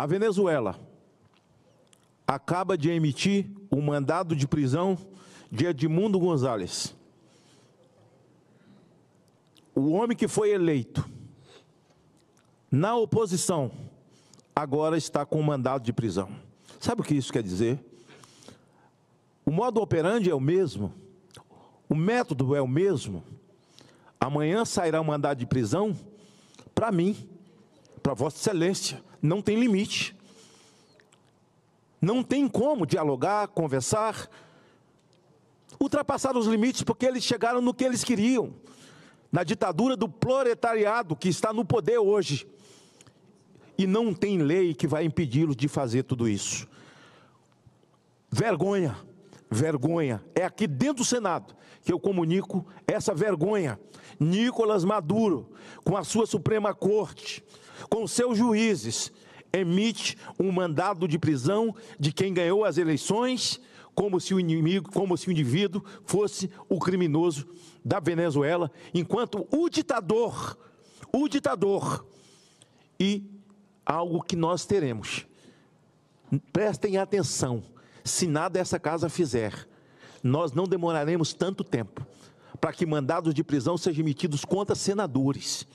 A Venezuela acaba de emitir o um mandado de prisão de Edmundo Gonzalez. O homem que foi eleito na oposição agora está com um mandado de prisão. Sabe o que isso quer dizer? O modo operandi é o mesmo, o método é o mesmo. Amanhã sairá um mandado de prisão para mim, para Vossa Excelência, não tem limite. Não tem como dialogar, conversar, ultrapassar os limites, porque eles chegaram no que eles queriam, na ditadura do proletariado que está no poder hoje. E não tem lei que vai impedi-los de fazer tudo isso. Vergonha vergonha. É aqui dentro do Senado que eu comunico essa vergonha. Nicolas Maduro, com a sua Suprema Corte, com seus juízes, emite um mandado de prisão de quem ganhou as eleições, como se o inimigo, como se o indivíduo fosse o criminoso da Venezuela, enquanto o ditador, o ditador e algo que nós teremos. Prestem atenção se nada essa casa fizer, nós não demoraremos tanto tempo para que mandados de prisão sejam emitidos contra senadores,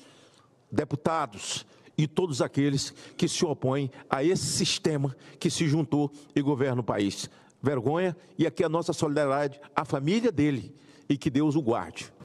deputados e todos aqueles que se opõem a esse sistema que se juntou e governa o país. Vergonha e aqui a nossa solidariedade à família dele e que Deus o guarde.